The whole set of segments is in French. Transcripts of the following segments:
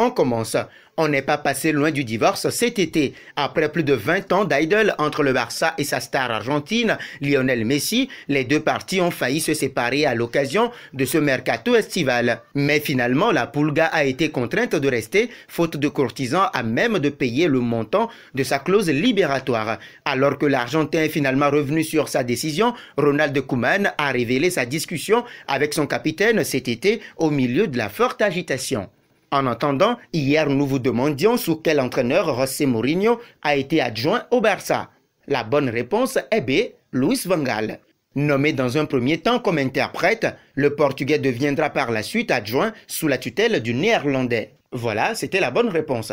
on commence. On n'est pas passé loin du divorce cet été. Après plus de 20 ans d'idol entre le Barça et sa star argentine, Lionel Messi, les deux parties ont failli se séparer à l'occasion de ce mercato estival. Mais finalement, la Pulga a été contrainte de rester, faute de courtisans à même de payer le montant de sa clause libératoire. Alors que l'Argentin est finalement revenu sur sa décision, Ronald Koeman a révélé sa discussion avec son capitaine cet été au milieu de la forte agitation. En attendant, hier nous vous demandions sous quel entraîneur José Mourinho a été adjoint au Barça. La bonne réponse est B, Luis Vangal. Nommé dans un premier temps comme interprète, le Portugais deviendra par la suite adjoint sous la tutelle du Néerlandais. Voilà, c'était la bonne réponse.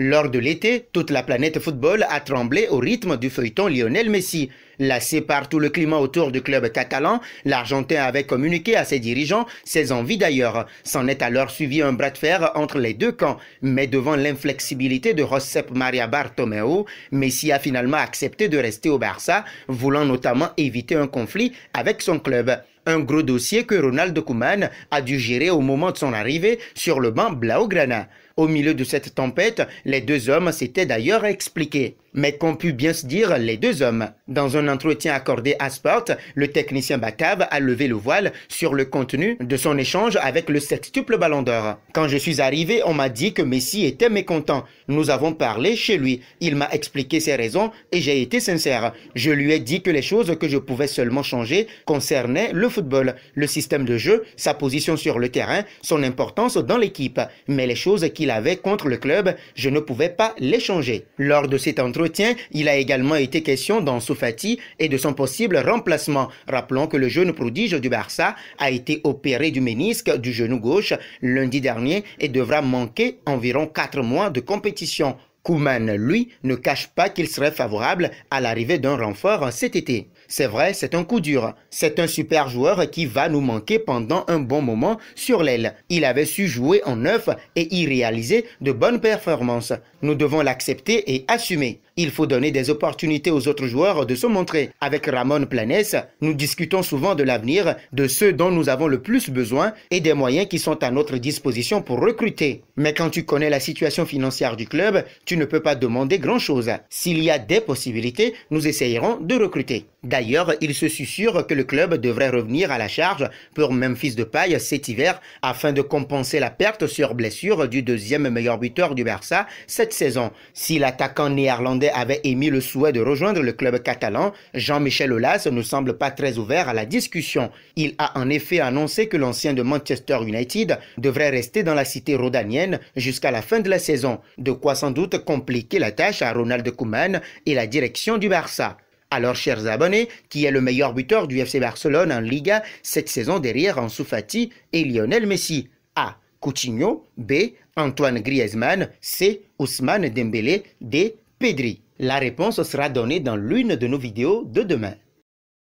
Lors de l'été, toute la planète football a tremblé au rythme du feuilleton Lionel Messi. Lassé par tout le climat autour du club catalan, l'Argentin avait communiqué à ses dirigeants ses envies d'ailleurs. S'en est alors suivi un bras de fer entre les deux camps. Mais devant l'inflexibilité de Josep Maria Bartomeu, Messi a finalement accepté de rester au Barça, voulant notamment éviter un conflit avec son club un gros dossier que Ronaldo Koeman a dû gérer au moment de son arrivée sur le banc Blaugrana. Au milieu de cette tempête, les deux hommes s'étaient d'ailleurs expliqués. Mais qu'on pu bien se dire les deux hommes. Dans un entretien accordé à Sport, le technicien Bacab a levé le voile sur le contenu de son échange avec le sextuple Ballon d'Or. Quand je suis arrivé, on m'a dit que Messi était mécontent. Nous avons parlé chez lui. Il m'a expliqué ses raisons et j'ai été sincère. Je lui ai dit que les choses que je pouvais seulement changer concernaient le football, le système de jeu, sa position sur le terrain, son importance dans l'équipe. Mais les choses qu'il avait contre le club, je ne pouvais pas l'échanger. Lors de cet entretien, il a également été question d'Ansofati et de son possible remplacement. Rappelons que le jeune prodige du Barça a été opéré du ménisque du genou gauche lundi dernier et devra manquer environ 4 mois de compétition. Kouman, lui, ne cache pas qu'il serait favorable à l'arrivée d'un renfort cet été. C'est vrai, c'est un coup dur. C'est un super joueur qui va nous manquer pendant un bon moment sur l'aile. Il avait su jouer en neuf et y réaliser de bonnes performances. Nous devons l'accepter et assumer. Il faut donner des opportunités aux autres joueurs de se montrer. Avec Ramon Planes, nous discutons souvent de l'avenir, de ceux dont nous avons le plus besoin et des moyens qui sont à notre disposition pour recruter. Mais quand tu connais la situation financière du club, tu ne peux pas demander grand-chose. S'il y a des possibilités, nous essayerons de recruter. D'ailleurs, il se sûr que le club devrait revenir à la charge pour Memphis de paille cet hiver afin de compenser la perte sur blessure du deuxième meilleur buteur du Barça cette saison. Si l'attaquant néerlandais avait émis le souhait de rejoindre le club catalan, Jean-Michel Aulas ne semble pas très ouvert à la discussion. Il a en effet annoncé que l'ancien de Manchester United devrait rester dans la cité rhodanienne jusqu'à la fin de la saison, de quoi sans doute compliquer la tâche à Ronald Koeman et la direction du Barça. Alors, chers abonnés, qui est le meilleur buteur du FC Barcelone en Liga cette saison derrière Ansu Fati et Lionel Messi A. Coutinho, B. Antoine Griezmann, C. Ousmane Dembélé, D. Pedri. La réponse sera donnée dans l'une de nos vidéos de demain.